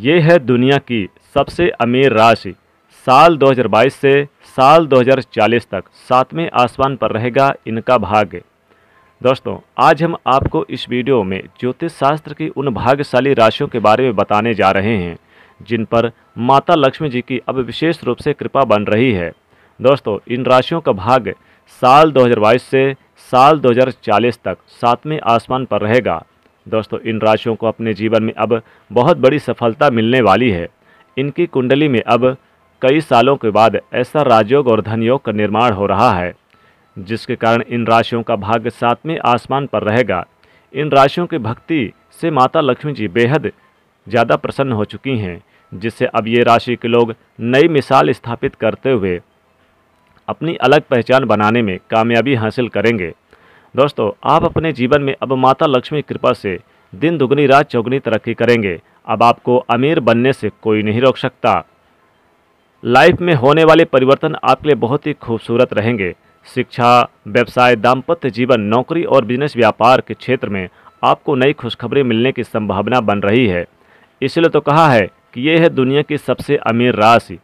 ये है दुनिया की सबसे अमीर राशि साल 2022 से साल 2040 तक सातवें आसमान पर रहेगा इनका भाग्य दोस्तों आज हम आपको इस वीडियो में ज्योतिष शास्त्र की उन भाग्यशाली राशियों के बारे में बताने जा रहे हैं जिन पर माता लक्ष्मी जी की अब विशेष रूप से कृपा बन रही है दोस्तों इन राशियों का भाग्य साल 2022 से साल 2040 तक सातवें आसमान पर रहेगा दोस्तों इन राशियों को अपने जीवन में अब बहुत बड़ी सफलता मिलने वाली है इनकी कुंडली में अब कई सालों के बाद ऐसा राजयोग और धनयोग का निर्माण हो रहा है जिसके कारण इन राशियों का भाग्य सातवें आसमान पर रहेगा इन राशियों की भक्ति से माता लक्ष्मी जी बेहद ज़्यादा प्रसन्न हो चुकी हैं जिससे अब ये राशि के लोग नई मिसाल स्थापित करते हुए अपनी अलग पहचान बनाने में कामयाबी हासिल करेंगे दोस्तों आप अपने जीवन में अब माता लक्ष्मी कृपा से दिन दुगनी रात चौगनी तरक्की करेंगे अब आपको अमीर बनने से कोई नहीं रोक सकता लाइफ में होने वाले परिवर्तन आपके लिए बहुत ही खूबसूरत रहेंगे शिक्षा व्यवसाय दाम्पत्य जीवन नौकरी और बिजनेस व्यापार के क्षेत्र में आपको नई खुशखबरी मिलने की संभावना बन रही है इसलिए तो कहा है कि ये है दुनिया की सबसे अमीर राशि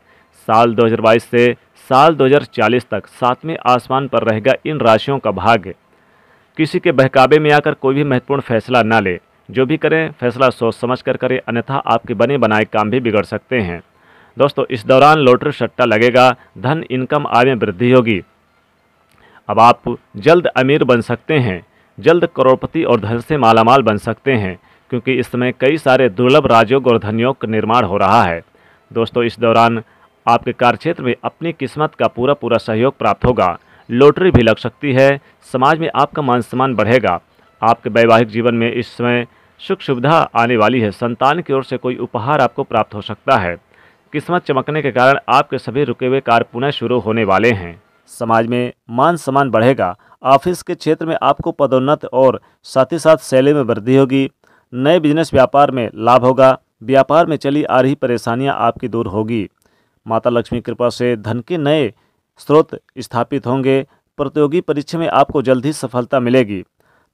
साल 2022 से साल 2040 तक सातवें आसमान पर रहेगा इन राशियों का भाग्य किसी के बहकावे में आकर कोई भी महत्वपूर्ण फैसला न ले जो भी करें फैसला सोच समझ कर करें अन्यथा आपके बने बनाए काम भी बिगड़ सकते हैं दोस्तों इस दौरान लोटरी सट्टा लगेगा धन इनकम आय में वृद्धि होगी अब आप जल्द अमीर बन सकते हैं जल्द करोड़पति और धन से मालामाल बन सकते हैं क्योंकि इस समय कई सारे दुर्लभ राजयोग और धनयोग का निर्माण हो रहा है दोस्तों इस दौरान आपके कार्यक्षेत्र में अपनी किस्मत का पूरा पूरा सहयोग प्राप्त होगा लॉटरी भी लग सकती है समाज में आपका मान सम्मान बढ़ेगा आपके वैवाहिक जीवन में इस समय सुख सुविधा आने वाली है संतान की ओर से कोई उपहार आपको प्राप्त हो सकता है किस्मत चमकने के कारण आपके सभी रुके हुए कार्य पुनः शुरू होने वाले हैं समाज में मान सम्मान बढ़ेगा ऑफिस के क्षेत्र में आपको पदोन्नत और साथ ही साथ सैलरी में वृद्धि होगी नए बिजनेस व्यापार में लाभ होगा व्यापार में चली आ रही परेशानियां आपकी दूर होगी माता लक्ष्मी कृपा से धन के नए स्रोत स्थापित होंगे प्रतियोगी परीक्षा में आपको जल्द ही सफलता मिलेगी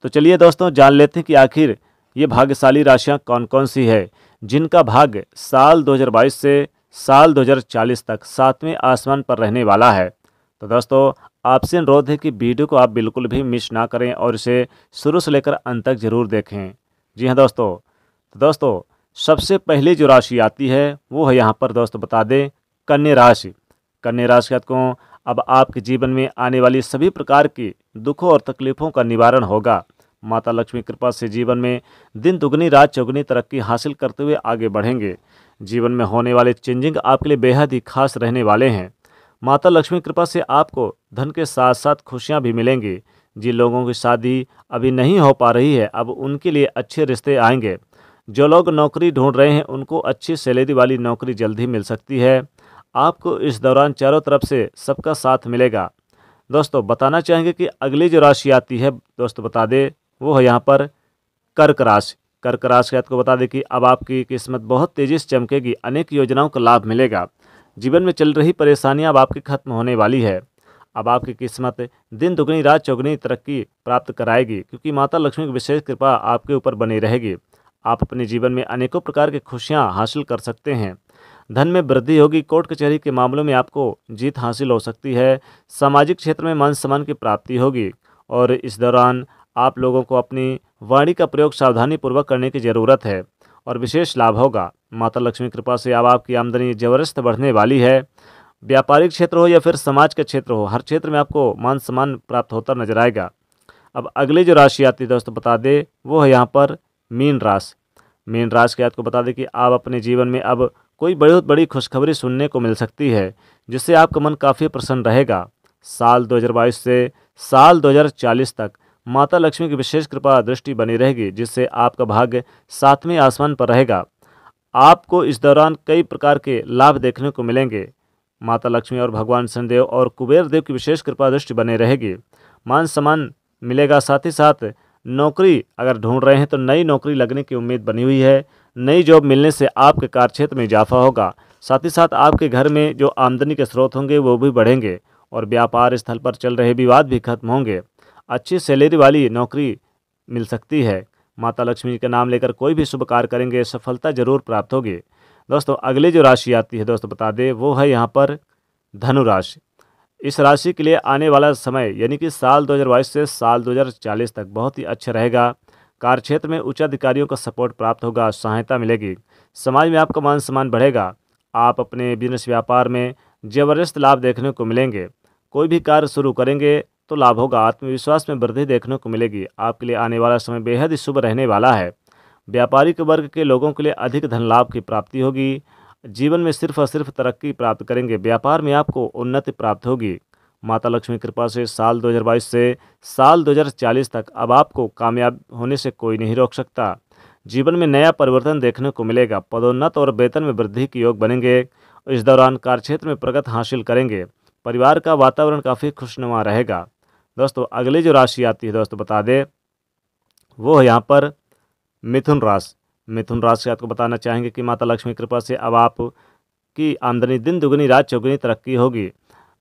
तो चलिए दोस्तों जान लेते हैं कि आखिर ये भाग्यशाली राशियाँ कौन कौन सी है जिनका भाग्य साल 2022 से साल 2040 तक सातवें आसमान पर रहने वाला है तो दोस्तों आपसे अनुरोध है कि वीडियो को आप बिल्कुल भी मिस ना करें और इसे शुरू से लेकर अंत तक जरूर देखें जी हाँ दोस्तों तो दोस्तों सबसे पहले जो राशि आती है वो है यहाँ पर दोस्तों बता दें कन्या राशि कन्या राशि को अब आपके जीवन में आने वाली सभी प्रकार की दुखों और तकलीफ़ों का निवारण होगा माता लक्ष्मी कृपा से जीवन में दिन दुगनी रात चौगनी तरक्की हासिल करते हुए आगे बढ़ेंगे जीवन में होने वाले चेंजिंग आपके लिए बेहद ही खास रहने वाले हैं माता लक्ष्मी कृपा से आपको धन के साथ साथ खुशियाँ भी मिलेंगी जिन लोगों की शादी अभी नहीं हो पा रही है अब उनके लिए अच्छे रिश्ते आएंगे जो लोग नौकरी ढूंढ रहे हैं उनको अच्छी सैलरी वाली नौकरी जल्द ही मिल सकती है आपको इस दौरान चारों तरफ से सबका साथ मिलेगा दोस्तों बताना चाहेंगे कि अगली जो राशि आती है दोस्तों बता दें वो है यहाँ पर कर्क राशि कर्क राशि के आपको बता दें कि अब आपकी किस्मत बहुत तेज़ी से चमकेगी अनेक योजनाओं का लाभ मिलेगा जीवन में चल रही परेशानियाँ अब आपकी खत्म होने वाली है अब आपकी किस्मत दिन दुगनी रात चौगनी तरक्की प्राप्त कराएगी क्योंकि माता लक्ष्मी की विशेष कृपा आपके ऊपर बनी रहेगी आप अपने जीवन में अनेकों प्रकार की खुशियाँ हासिल कर सकते हैं धन में वृद्धि होगी कोर्ट कचहरी के मामलों में आपको जीत हासिल हो सकती है सामाजिक क्षेत्र में मान सम्मान की प्राप्ति होगी और इस दौरान आप लोगों को अपनी वाणी का प्रयोग सावधानीपूर्वक करने की ज़रूरत है और विशेष लाभ होगा माता लक्ष्मी कृपा से अब आपकी आमदनी जबरदस्त बढ़ने वाली है व्यापारिक क्षेत्र हो या फिर समाज का क्षेत्र हो हर क्षेत्र में आपको मान सम्मान प्राप्त होता नजर आएगा अब अगली जो राशि आती है दोस्तों बता दें वो है यहाँ पर मीन राशि मीन राशि के आपको बता दें कि आप अपने जीवन में अब कोई बड़ी बड़ी खुशखबरी सुनने को मिल सकती है जिससे आपका मन काफ़ी प्रसन्न रहेगा साल 2022 से साल 2040 तक माता लक्ष्मी की विशेष कृपा दृष्टि बनी रहेगी जिससे आपका भाग्य सातवें आसमान पर रहेगा आपको इस दौरान कई प्रकार के लाभ देखने को मिलेंगे माता लक्ष्मी और भगवान शनिदेव और कुबेर देव की विशेष कृपा दृष्टि बनी रहेगी मान सम्मान मिलेगा साथ ही साथ नौकरी अगर ढूंढ रहे हैं तो नई नौकरी लगने की उम्मीद बनी हुई है नई जॉब मिलने से आपके कार्यक्षेत्र में इजाफा होगा साथ ही साथ आपके घर में जो आमदनी के स्रोत होंगे वो भी बढ़ेंगे और व्यापार स्थल पर चल रहे विवाद भी खत्म होंगे अच्छी सैलरी वाली नौकरी मिल सकती है माता लक्ष्मी का नाम लेकर कोई भी शुभ कार्य करेंगे सफलता जरूर प्राप्त होगी दोस्तों अगली जो राशि आती है दोस्तों बता दें वो है यहाँ पर धनु राशि इस राशि के लिए आने वाला समय यानी कि साल 2022 से साल 2040 तक बहुत ही अच्छा रहेगा कार्यक्षेत्र में उच्च अधिकारियों का सपोर्ट प्राप्त होगा सहायता मिलेगी समाज में आपका मान सम्मान बढ़ेगा आप अपने बिजनेस व्यापार में जबरदस्त लाभ देखने को मिलेंगे कोई भी कार्य शुरू करेंगे तो लाभ होगा आत्मविश्वास में वृद्धि देखने को मिलेगी आपके लिए आने वाला समय बेहद ही शुभ रहने वाला है व्यापारिक वर्ग के लोगों के लिए अधिक धन लाभ की प्राप्ति होगी जीवन में सिर्फ और सिर्फ तरक्की प्राप्त करेंगे व्यापार में आपको उन्नति प्राप्त होगी माता लक्ष्मी कृपा से साल 2022 से साल 2040 तक अब आपको कामयाब होने से कोई नहीं रोक सकता जीवन में नया परिवर्तन देखने को मिलेगा पदोन्नत और वेतन में वृद्धि के योग बनेंगे इस दौरान कार्यक्षेत्र में प्रगति हासिल करेंगे परिवार का वातावरण काफ़ी खुशनुमा रहेगा दोस्तों अगली जो राशि आती है दोस्तों बता दें वो है यहाँ पर मिथुन राशि मिथुन राशि आपको बताना चाहेंगे कि माता लक्ष्मी कृपा से अब आप की आमदनी दिन दुगनी रात चौगुनी तरक्की होगी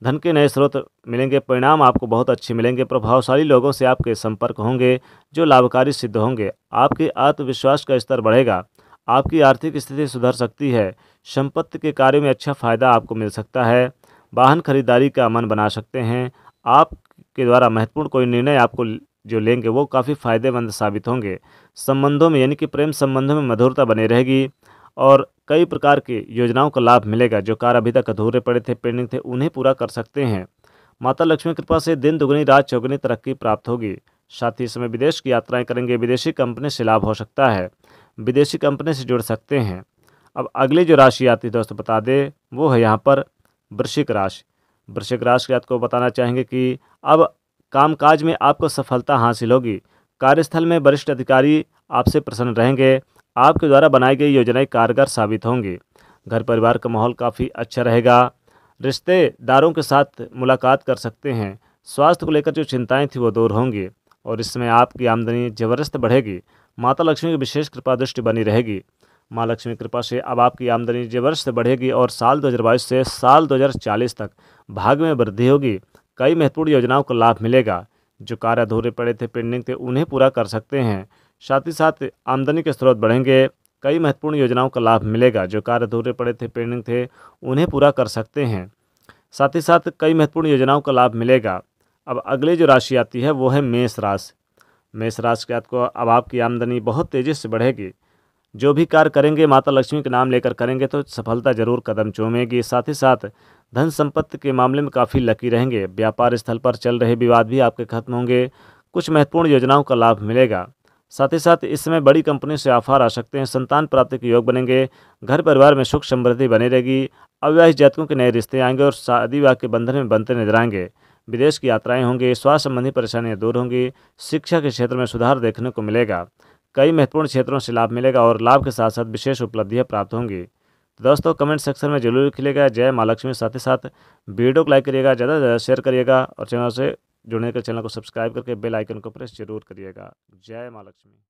धन के नए स्रोत मिलेंगे परिणाम आपको बहुत अच्छे मिलेंगे प्रभावशाली लोगों से आपके संपर्क होंगे जो लाभकारी सिद्ध होंगे आपके आत्मविश्वास का स्तर बढ़ेगा आपकी आर्थिक स्थिति सुधर सकती है संपत्ति के कार्य में अच्छा फ़ायदा आपको मिल सकता है वाहन खरीदारी का मन बना सकते हैं आपके द्वारा महत्वपूर्ण कोई निर्णय आपको जो लेंगे वो काफ़ी फायदेमंद साबित होंगे संबंधों में यानी कि प्रेम संबंधों में मधुरता बनी रहेगी और कई प्रकार की योजनाओं का लाभ मिलेगा जो कार्य अभी तक अधूरे पड़े थे पेंडिंग थे उन्हें पूरा कर सकते हैं माता लक्ष्मी कृपा से दिन दुगनी रात चौगुनी तरक्की प्राप्त होगी साथ ही समय विदेश की यात्राएं करेंगे विदेशी कंपनी से लाभ हो सकता है विदेशी कंपनी से जुड़ सकते हैं अब अगली जो राशि आती है दोस्तों बता दें वो है यहाँ पर वृश्चिक राशि वृश्चिक राशि के आपको बताना चाहेंगे कि अब कामकाज में आपको सफलता हासिल होगी कार्यस्थल में वरिष्ठ अधिकारी आपसे प्रसन्न रहेंगे आपके द्वारा बनाई गई योजनाएं कारगर साबित होंगी घर परिवार का माहौल काफ़ी अच्छा रहेगा रिश्तेदारों के साथ मुलाकात कर सकते हैं स्वास्थ्य को लेकर जो चिंताएं थी वो दूर होंगी और इसमें आपकी आमदनी ज़बरदस्त बढ़ेगी माता लक्ष्मी की विशेष कृपा दृष्टि बनी रहेगी माँ लक्ष्मी कृपा से अब आपकी आमदनी ज़बरदस्त बढ़ेगी और साल 2022 से साल 2040 तक भाग में वृद्धि होगी कई महत्वपूर्ण योजनाओं का लाभ मिलेगा जो कार्य अधूरे पड़े थे पेंडिंग थे उन्हें पूरा कर सकते हैं साथ ही साथ आमदनी के स्रोत बढ़ेंगे कई महत्वपूर्ण योजनाओं का लाभ मिलेगा जो कार्य अधूरे पड़े थे पेंडिंग थे उन्हें पूरा कर सकते हैं साथ ही साथ कई महत्वपूर्ण योजनाओं का लाभ मिलेगा अब अगली जो राशि आती है वो है मेष राशि मेष राशि के आपको अब आपकी आमदनी बहुत तेज़ी से बढ़ेगी जो भी कार्य करेंगे माता लक्ष्मी के नाम लेकर करेंगे तो सफलता जरूर कदम चूमेगी साथ ही साथ धन संपत्ति के मामले में काफ़ी लकी रहेंगे व्यापार स्थल पर चल रहे विवाद भी आपके खत्म होंगे कुछ महत्वपूर्ण योजनाओं का लाभ मिलेगा साथ ही साथ इस समय बड़ी कंपनियों से ऑफर आ सकते हैं संतान प्राप्ति के योग बनेंगे घर परिवार में सुख समृद्धि बनी रहेगी अविवाहित जातकों के नए रिश्ते आएंगे और शादी विवाह के बंधन में बनते नजर आएंगे विदेश की यात्राएं होंगी स्वास्थ्य संबंधी परेशानियां दूर होंगी शिक्षा के क्षेत्र में सुधार देखने को मिलेगा कई महत्वपूर्ण क्षेत्रों से लाभ मिलेगा और लाभ के साथ साथ विशेष उपलब्धियाँ प्राप्त होंगी तो दोस्तों कमेंट सेक्शन में जरूर लिखिएगा जय माँ लक्ष्मी साथ ही साथ वीडियो को लाइक करिएगा ज़्यादा से ज़्यादा शेयर करिएगा और चैनल से जुड़ने के चैनल को सब्सक्राइब करके बेल आइकन को प्रेस जरूर करिएगा जय माँ लक्ष्मी